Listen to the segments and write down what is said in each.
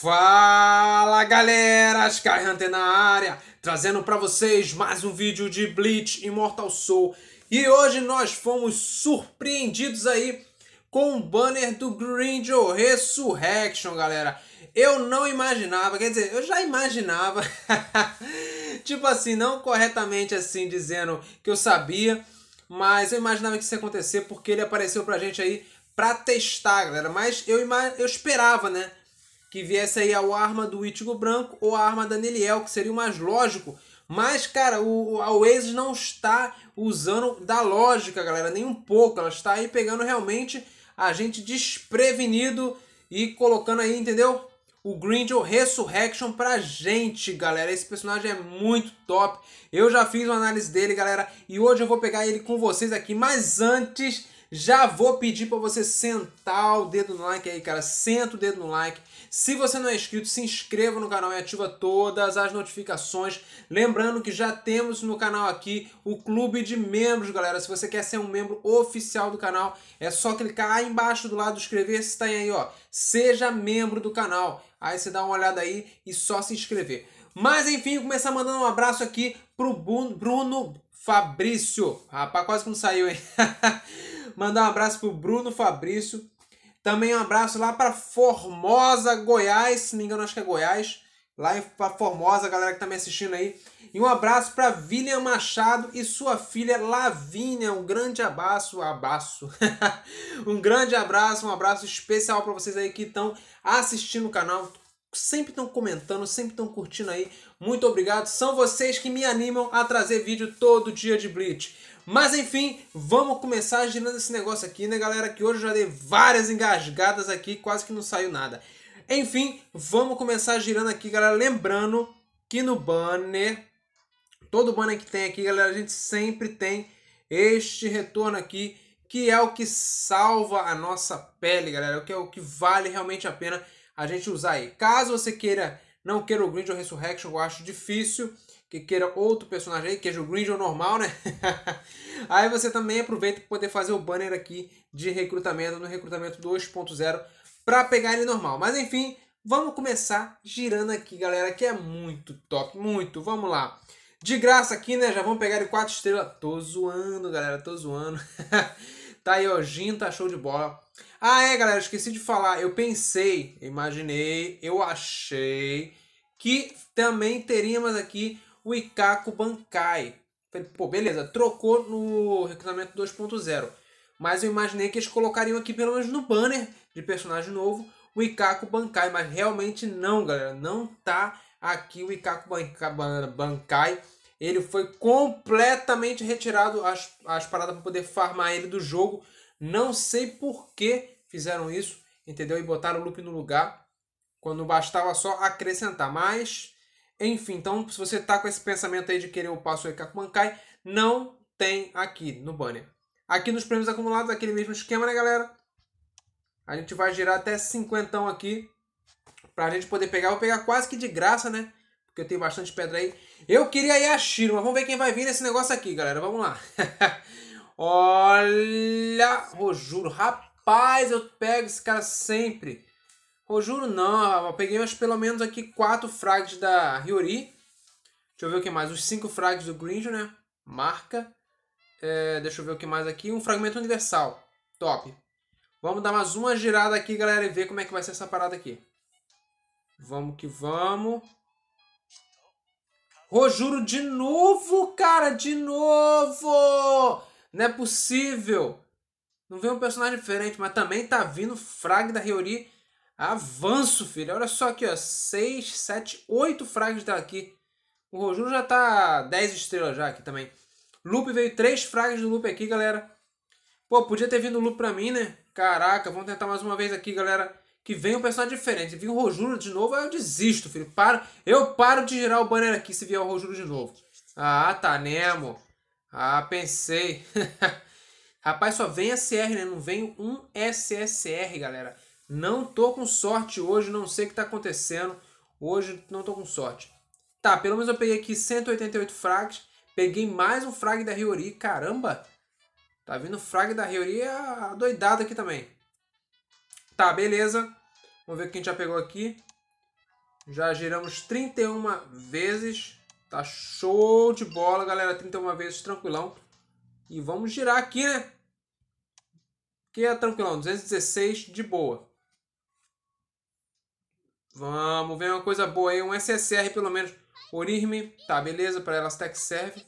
Fala galera, Sky Hunter na área, trazendo para vocês mais um vídeo de Bleach Immortal Soul. E hoje nós fomos surpreendidos aí com o banner do Grindel Resurrection, galera. Eu não imaginava, quer dizer, eu já imaginava, tipo assim, não corretamente assim, dizendo que eu sabia, mas eu imaginava que isso ia acontecer porque ele apareceu pra gente aí pra testar, galera. Mas eu, eu esperava, né? que viesse aí a arma do Itigo Branco ou a arma da Neliel, que seria o mais lógico. Mas, cara, o, a Waze não está usando da lógica, galera, nem um pouco. Ela está aí pegando realmente a gente desprevenido e colocando aí, entendeu? O Grindel Resurrection pra gente, galera. Esse personagem é muito top. Eu já fiz uma análise dele, galera, e hoje eu vou pegar ele com vocês aqui. Mas antes, já vou pedir para você sentar o dedo no like aí, cara. Senta o dedo no like se você não é inscrito, se inscreva no canal e ativa todas as notificações. Lembrando que já temos no canal aqui o clube de membros, galera. Se você quer ser um membro oficial do canal, é só clicar aí embaixo do lado inscrever-se, está aí, ó. Seja membro do canal. Aí você dá uma olhada aí e só se inscrever. Mas enfim, começar mandando um abraço aqui pro Bruno Fabrício. Rapaz, quase que não saiu, hein? Mandar um abraço pro Bruno Fabrício também um abraço lá para Formosa, Goiás, se não me engano, acho que é Goiás. Lá para Formosa, galera que tá me assistindo aí. E um abraço para William Machado e sua filha Lavínia. Um grande abraço, abraço. um grande abraço, um abraço especial para vocês aí que estão assistindo o canal, sempre estão comentando, sempre estão curtindo aí. Muito obrigado. São vocês que me animam a trazer vídeo todo dia de Blitz. Mas enfim, vamos começar girando esse negócio aqui, né, galera? Que hoje eu já dei várias engasgadas aqui, quase que não saiu nada. Enfim, vamos começar girando aqui, galera. Lembrando que no banner, todo banner que tem aqui, galera, a gente sempre tem este retorno aqui, que é o que salva a nossa pele, galera. Que é o que vale realmente a pena a gente usar aí. Caso você queira, não queira o Grindel Resurrection, eu acho difícil, que queira outro personagem aí, que seja o Grindel normal, né? aí você também aproveita para poder fazer o banner aqui de recrutamento, no recrutamento 2.0, para pegar ele normal. Mas enfim, vamos começar girando aqui, galera, que é muito top, muito, vamos lá. De graça aqui, né? Já vamos pegar ele 4 estrelas. Tô zoando, galera, tô zoando. tá aí, ó, Gin tá show de bola. Ah, é, galera, esqueci de falar. Eu pensei, imaginei, eu achei que também teríamos aqui o Ikaku Bankai. pô, beleza, trocou no recrutamento 2.0. Mas eu imaginei que eles colocariam aqui, pelo menos no banner de personagem novo, o Ikaku Bankai. Mas realmente não, galera. Não tá aqui o Ikaku Bankai. Ele foi completamente retirado as, as paradas para poder farmar ele do jogo. Não sei porquê fizeram isso, entendeu? E botaram o loop no lugar quando bastava só acrescentar. Mas, enfim, então se você tá com esse pensamento aí de querer o passo Ekakumankai, não tem aqui no banner. Aqui nos prêmios acumulados, aquele mesmo esquema, né, galera? A gente vai girar até cinquentão aqui pra gente poder pegar. Vou pegar quase que de graça, né? Porque eu tenho bastante pedra aí. Eu queria ir a Shiro, mas vamos ver quem vai vir nesse negócio aqui, galera. Vamos lá. Olha, rojuro juro, rapaz. Rapaz, eu pego esse cara sempre. Eu juro não, eu peguei pelo menos aqui quatro frags da Ryori. Deixa eu ver o que mais. Os cinco frags do Grinjo, né? Marca. É, deixa eu ver o que mais aqui. Um fragmento universal. Top. Vamos dar mais uma girada aqui, galera, e ver como é que vai ser essa parada aqui. Vamos que vamos. Rojuro de novo, cara, de novo! Não é possível! Não vem um personagem diferente, mas também tá vindo frag da Ryori. Avanço, filho. Olha só aqui, ó. 6, 7, 8 frags aqui O Rojuro já tá 10 estrelas já aqui também. Loop veio 3 frags do loop aqui, galera. Pô, podia ter vindo o loop pra mim, né? Caraca, vamos tentar mais uma vez aqui, galera. Que vem um personagem diferente. Se vir o Rojuro de novo, eu desisto, filho. para eu paro de girar o banner aqui se vier o Rojuro de novo. Ah, tá, Nemo. Né, ah, pensei. Rapaz, só vem SR, né? Não vem um SSR, galera. Não tô com sorte hoje, não sei o que tá acontecendo. Hoje não tô com sorte. Tá, pelo menos eu peguei aqui 188 frags. Peguei mais um frag da Riori, caramba. Tá vindo frag da Riori é doidada aqui também. Tá, beleza. Vamos ver o que a gente já pegou aqui. Já giramos 31 vezes. Tá show de bola, galera. 31 vezes, tranquilão. E vamos girar aqui, né? que é tranquilo, 216 de boa. Vamos ver uma coisa boa aí, um SSR pelo menos. Orirme, tá, beleza, para elas que serve.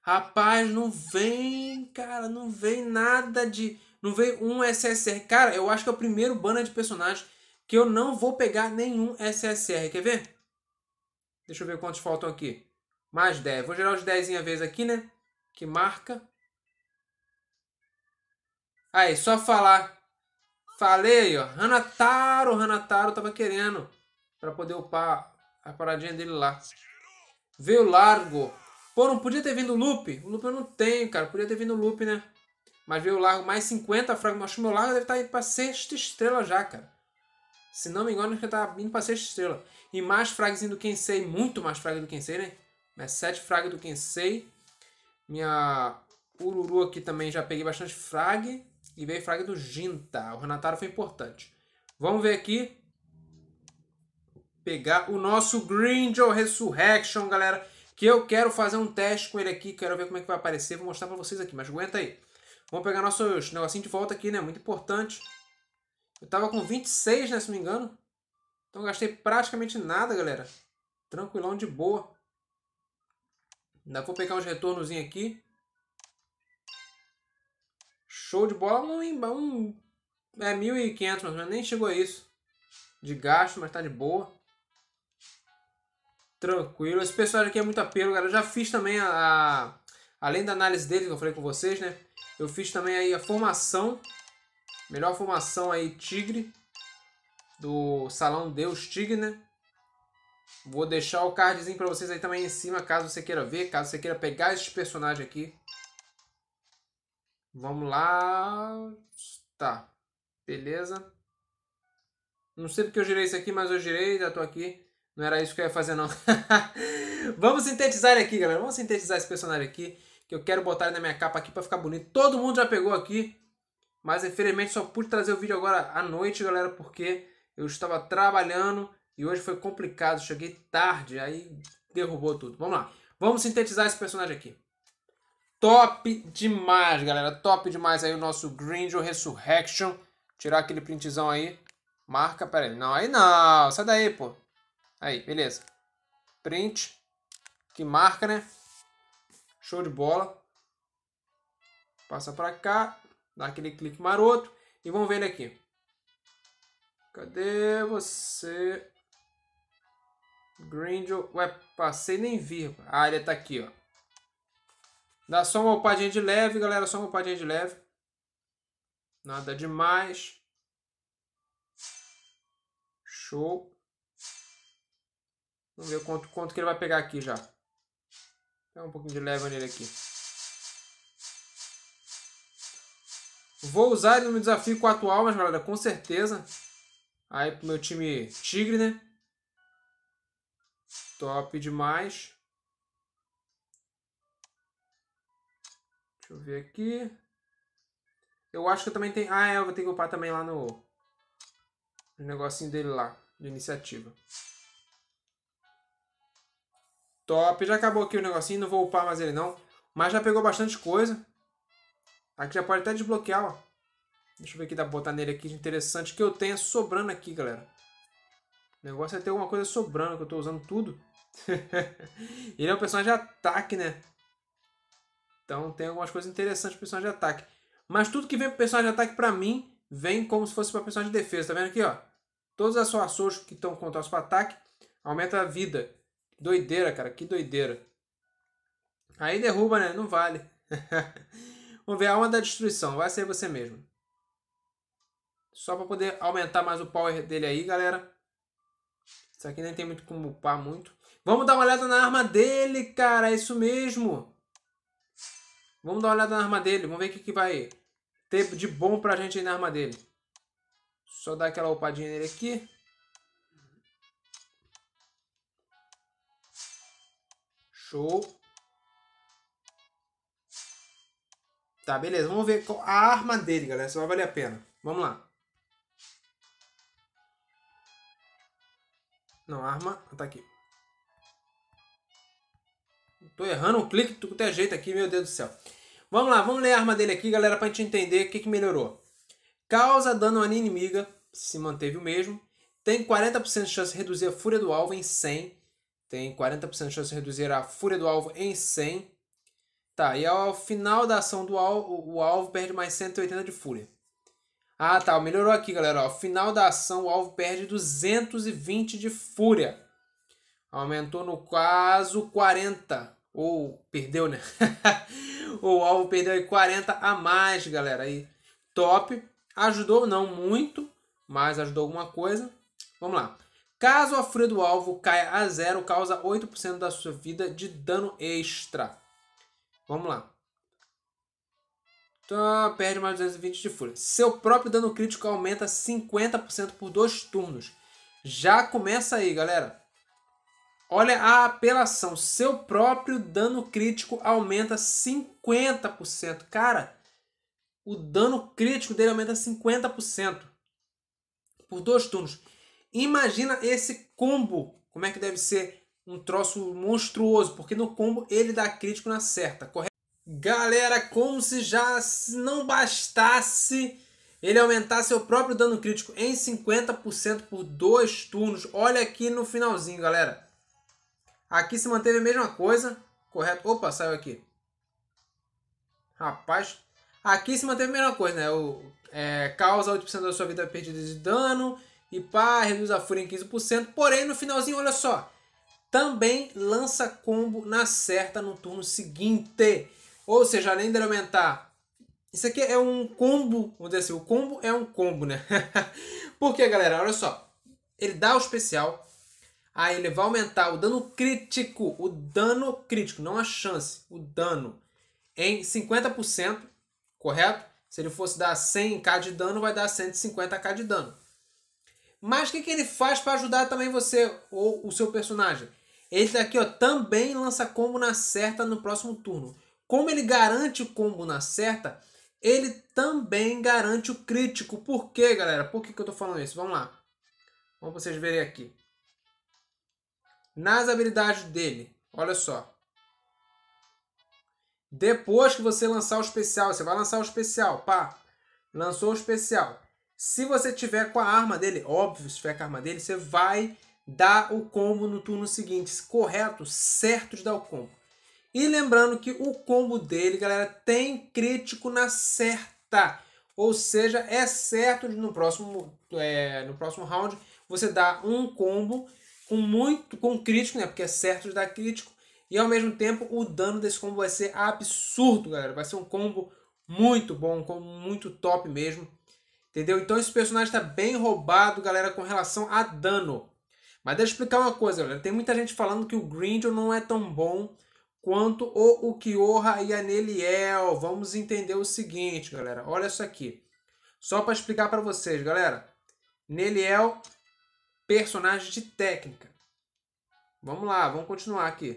Rapaz, não vem, cara, não vem nada de... Não vem um SSR. Cara, eu acho que é o primeiro banner de personagens que eu não vou pegar nenhum SSR. Quer ver? Deixa eu ver quantos faltam aqui. Mais 10. Vou gerar os 10 em vez aqui, né? Que marca. Aí, só falar. Falei ó. Hanataro, Hanataro tava querendo. para poder upar a paradinha dele lá. Veio largo. Pô, não podia ter vindo loop? O loop eu não tenho, cara. Podia ter vindo loop, né? Mas veio largo mais 50 fragmentos. Acho que meu largo deve estar tá indo pra sexta estrela já, cara. Se não me engano, acho que tá indo pra sexta estrela. E mais fragzinho do Kensei. Muito mais frag do Kensei, né? Mas 7 frags do Kensei. Minha Ururu aqui também já peguei bastante frag. E veio fraga do Ginta. O Renatário foi importante. Vamos ver aqui. Pegar o nosso Grindel Resurrection, galera. Que eu quero fazer um teste com ele aqui. Quero ver como é que vai aparecer. Vou mostrar pra vocês aqui, mas aguenta aí. Vamos pegar nosso negocinho de volta aqui, né? Muito importante. Eu tava com 26, né? Se não me engano. Então gastei praticamente nada, galera. Tranquilão de boa. Ainda vou pegar uns retornozinhos aqui. Show de bola, um, um é 1.500, mas é, nem chegou a isso. De gasto, mas tá de boa. Tranquilo. Esse personagem aqui é muito apelo, galera. Eu já fiz também a, a, Além da análise dele que eu falei com vocês, né? Eu fiz também aí a formação. Melhor formação aí, Tigre. Do Salão Deus Tigre, né? Vou deixar o cardzinho pra vocês aí também em cima, caso você queira ver. Caso você queira pegar esse personagem aqui. Vamos lá. Tá. Beleza. Não sei porque eu girei isso aqui, mas eu girei, já tô aqui. Não era isso que eu ia fazer, não. Vamos sintetizar ele aqui, galera. Vamos sintetizar esse personagem aqui. Que eu quero botar ele na minha capa aqui pra ficar bonito. Todo mundo já pegou aqui. Mas infelizmente só pude trazer o vídeo agora à noite, galera. Porque eu estava trabalhando. E hoje foi complicado. Cheguei tarde. Aí derrubou tudo. Vamos lá. Vamos sintetizar esse personagem aqui. Top demais, galera. Top demais aí o nosso Grindel Resurrection. Tirar aquele printzão aí. Marca, pera aí. Não, aí não. Sai daí, pô. Aí, beleza. Print. Que marca, né? Show de bola. Passa pra cá. Dá aquele clique maroto. E vamos ver ele aqui. Cadê você? Grindel. Ué, passei nem vi. Ah, ele tá aqui, ó. Dá só uma upadinha de leve, galera. Só uma upadinha de leve. Nada demais. Show. Vamos ver quanto, quanto que ele vai pegar aqui já. Pega um pouquinho de leve nele aqui. Vou usar ele no desafio 4 almas, galera, com certeza. Aí pro meu time Tigre, né? Top demais. Deixa eu ver aqui. Eu acho que eu também tem Ah, é, eu vou ter que upar também lá no... O negocinho dele lá, de iniciativa. Top, já acabou aqui o negocinho, não vou upar mais ele não. Mas já pegou bastante coisa. Aqui já pode até desbloquear, ó. Deixa eu ver o que dá pra botar nele aqui de interessante que eu tenha é sobrando aqui, galera. O negócio é ter alguma coisa sobrando, que eu tô usando tudo. ele é um personagem de ataque, né? Então tem algumas coisas interessantes pro personagem de ataque. Mas tudo que vem pro personagem de ataque, para mim, vem como se fosse para personagem de defesa. Tá vendo aqui, ó? Todas as suas ações que estão com troço para ataque aumenta a vida. Doideira, cara. Que doideira. Aí derruba, né? Não vale. Vamos ver a arma da destruição. Vai ser você mesmo. Só para poder aumentar mais o power dele aí, galera. Isso aqui nem tem muito como upar muito. Vamos dar uma olhada na arma dele, cara. É isso mesmo. Vamos dar uma olhada na arma dele. Vamos ver o que, que vai ter de bom pra gente aí na arma dele. Só dar aquela opadinha nele aqui. Show. Tá, beleza. Vamos ver a arma dele, galera. Se vai valer a pena. Vamos lá. Não, arma. Tá aqui. Tô errando um clique, tudo é jeito aqui, meu Deus do céu. Vamos lá, vamos ler a arma dele aqui, galera, pra gente entender o que, que melhorou. Causa dano a inimiga, se manteve o mesmo. Tem 40% de chance de reduzir a fúria do alvo em 100. Tem 40% de chance de reduzir a fúria do alvo em 100. Tá, e ao final da ação do alvo, o alvo perde mais 180 de fúria. Ah, tá, melhorou aqui, galera. Ao final da ação, o alvo perde 220 de fúria. Aumentou, no caso, 40. Ou perdeu, né? o alvo perdeu 40 a mais, galera. Aí, top. Ajudou, não muito, mas ajudou alguma coisa. Vamos lá. Caso a fúria do alvo caia a zero, causa 8% da sua vida de dano extra. Vamos lá. Então, perde mais 220 de fúria. Seu próprio dano crítico aumenta 50% por dois turnos. Já começa aí, galera. Olha a apelação. Seu próprio dano crítico aumenta 50%. Cara, o dano crítico dele aumenta 50% por dois turnos. Imagina esse combo. Como é que deve ser um troço monstruoso? Porque no combo ele dá crítico na certa, correto? Galera, como se já não bastasse ele aumentar seu próprio dano crítico em 50% por dois turnos. Olha aqui no finalzinho, galera. Aqui se manteve a mesma coisa, correto? Opa, saiu aqui. Rapaz, aqui se manteve a mesma coisa, né? O, é, causa 8% da sua vida perdida de dano e pá, reduz a fúria em 15%. Porém, no finalzinho, olha só, também lança combo na certa no turno seguinte. Ou seja, além de aumentar... Isso aqui é um combo, vamos dizer assim, o combo é um combo, né? Porque, galera, olha só, ele dá o especial, Aí ah, ele vai aumentar o dano crítico, o dano crítico, não a chance, o dano em 50%, correto? Se ele fosse dar 100k de dano, vai dar 150k de dano. Mas o que, que ele faz para ajudar também você ou o seu personagem? Ele daqui tá ó, também lança combo na certa no próximo turno. Como ele garante o combo na certa, ele também garante o crítico. Por quê, galera? Por que, que eu tô falando isso? Vamos lá. Vamos vocês verem aqui nas habilidades dele. Olha só. Depois que você lançar o especial, você vai lançar o especial, pá. Lançou o especial. Se você tiver com a arma dele, óbvio, se tiver com a arma dele, você vai dar o combo no turno seguinte. Correto? Certo de dar o combo. E lembrando que o combo dele, galera, tem crítico na certa. Ou seja, é certo de no próximo, é, no próximo round você dar um combo com muito com crítico, né? Porque é certo de dar crítico. E ao mesmo tempo o dano desse combo vai ser absurdo, galera. Vai ser um combo muito bom, um combo muito top mesmo. Entendeu? Então esse personagem está bem roubado, galera, com relação a dano. Mas deixa eu explicar uma coisa, galera. Tem muita gente falando que o Grindel não é tão bom quanto o Ukiyoha e a Neliel. Vamos entender o seguinte, galera. Olha isso aqui. Só para explicar para vocês, galera. Neliel personagem de técnica. Vamos lá, vamos continuar aqui.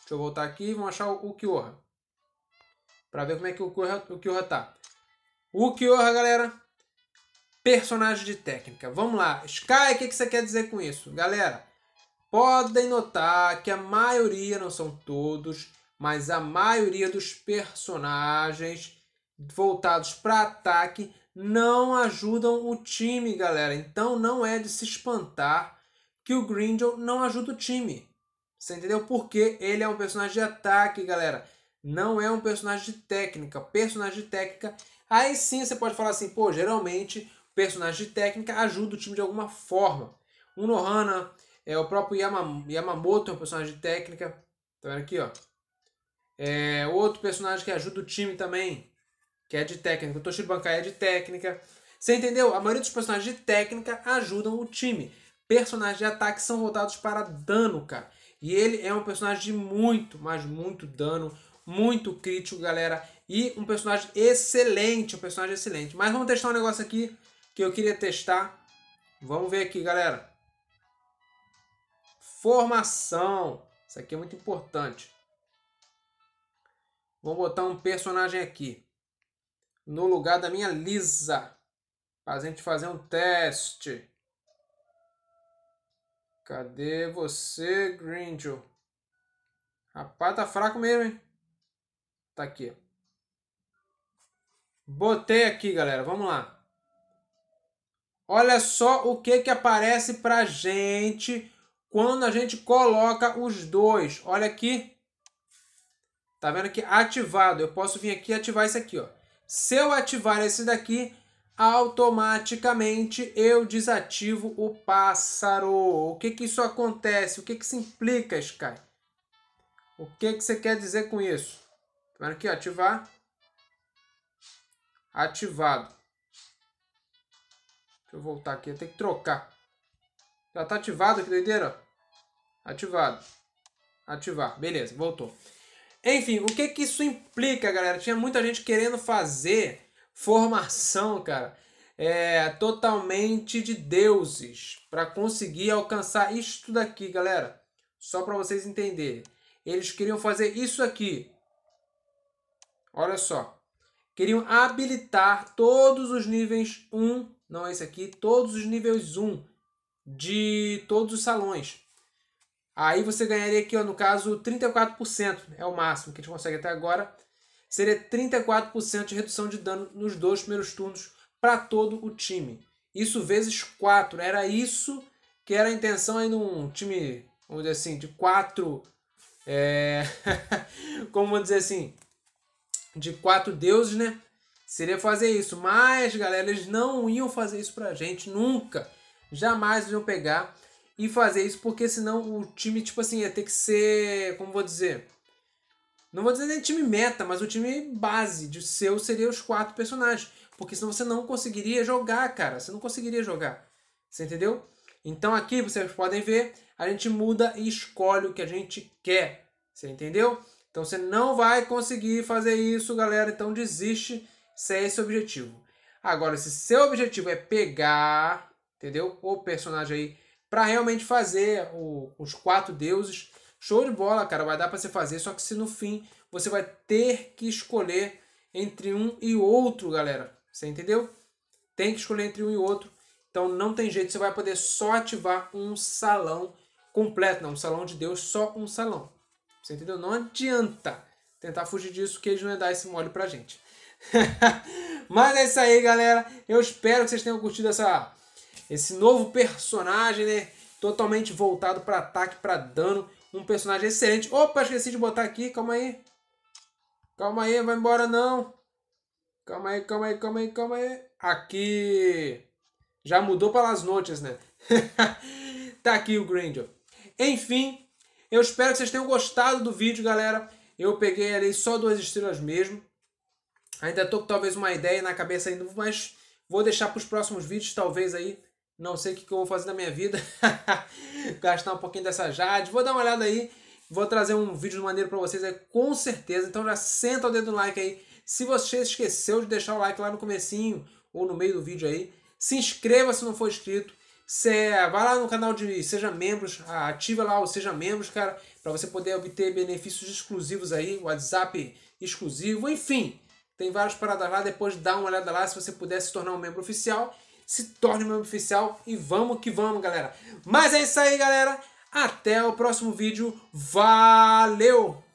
Deixa eu voltar aqui e vamos achar o Kyoha. Para ver como é que o Kyoha, o Kyoha tá. O Kyoha, galera, personagem de técnica. Vamos lá. Sky, o que, que você quer dizer com isso? Galera, podem notar que a maioria, não são todos, mas a maioria dos personagens voltados para ataque não ajudam o time, galera. Então não é de se espantar que o Grindel não ajuda o time. Você entendeu? Porque ele é um personagem de ataque, galera. Não é um personagem de técnica. Personagem de técnica. Aí sim você pode falar assim, pô, geralmente personagem de técnica ajuda o time de alguma forma. O Nohana, é, o próprio Yamamoto é um personagem de técnica. Tá vendo aqui, ó. É, outro personagem que ajuda o time também que é de técnica. O Toshiro Bankai é de técnica. Você entendeu? A maioria dos personagens de técnica ajudam o time. Personagens de ataque são voltados para dano, cara. E ele é um personagem de muito, mas muito dano, muito crítico, galera. E um personagem excelente, um personagem excelente. Mas vamos testar um negócio aqui que eu queria testar. Vamos ver aqui, galera. Formação. Isso aqui é muito importante. Vou botar um personagem aqui no lugar da minha Lisa. Para a gente fazer um teste. Cadê você, Grindel? Rapaz, tá fraco mesmo, hein? Tá aqui. Botei aqui, galera. Vamos lá. Olha só o que, que aparece pra gente quando a gente coloca os dois. Olha aqui. Tá vendo que ativado. Eu posso vir aqui e ativar isso aqui, ó. Se eu ativar esse daqui, automaticamente eu desativo o pássaro. O que que isso acontece? O que que se implica, Sky? O que que você quer dizer com isso? Tá aqui, ativar. Ativado. Deixa eu voltar aqui, tem que trocar. Já tá ativado, que doideira. Ativado. Ativar, beleza, voltou. Enfim, o que que isso implica, galera? Tinha muita gente querendo fazer formação, cara, é, totalmente de deuses para conseguir alcançar isto daqui, galera. Só para vocês entenderem. Eles queriam fazer isso aqui. Olha só. Queriam habilitar todos os níveis 1, não é esse aqui, todos os níveis 1 de todos os salões. Aí você ganharia aqui, ó, no caso, 34%, né, é o máximo que a gente consegue até agora. Seria 34% de redução de dano nos dois primeiros turnos para todo o time. Isso vezes 4, né, era isso que era a intenção aí num time, vamos dizer assim, de 4. É... Como vamos dizer assim? De quatro deuses, né? Seria fazer isso. Mas, galera, eles não iam fazer isso pra gente nunca. Jamais iam pegar e fazer isso, porque senão o time, tipo assim, ia ter que ser. Como vou dizer? Não vou dizer nem time meta, mas o time base de seu seria os quatro personagens. Porque senão você não conseguiria jogar, cara. Você não conseguiria jogar. Você entendeu? Então aqui vocês podem ver, a gente muda e escolhe o que a gente quer. Você entendeu? Então você não vai conseguir fazer isso, galera. Então desiste se é esse o objetivo. Agora, se seu objetivo é pegar, entendeu? O personagem aí para realmente fazer o, os quatro deuses. Show de bola, cara, vai dar para você fazer, só que se no fim você vai ter que escolher entre um e outro, galera. Você entendeu? Tem que escolher entre um e outro. Então não tem jeito, você vai poder só ativar um salão completo, não, um salão de Deus, só um salão. Você entendeu? Não adianta tentar fugir disso que eles não iam dar esse mole pra gente. Mas é isso aí, galera. Eu espero que vocês tenham curtido essa esse novo personagem, né? Totalmente voltado para ataque, para dano. Um personagem excelente. Opa, esqueci de botar aqui. Calma aí. Calma aí, vai embora não. Calma aí, calma aí, calma aí, calma aí. Aqui. Já mudou para as noites, né? tá aqui o Granger. Enfim, eu espero que vocês tenham gostado do vídeo, galera. Eu peguei ali só duas estrelas mesmo. Ainda tô com talvez uma ideia na cabeça ainda, mas vou deixar para os próximos vídeos, talvez aí não sei o que, eu vou fazer na minha vida. Gastar um pouquinho dessa Jade. Vou dar uma olhada aí. Vou trazer um vídeo maneiro para vocês aí, com certeza. Então já senta o dedo no like aí. Se você esqueceu de deixar o like lá no comecinho ou no meio do vídeo aí, se inscreva se não for inscrito. Cê, vai lá no canal de Seja Membros, ativa lá o Seja Membros, cara, para você poder obter benefícios exclusivos aí, WhatsApp exclusivo, enfim. Tem várias paradas lá, depois dá uma olhada lá se você puder se tornar um membro oficial se torne membro oficial e vamos que vamos, galera. Mas é isso aí, galera. Até o próximo vídeo. Valeu!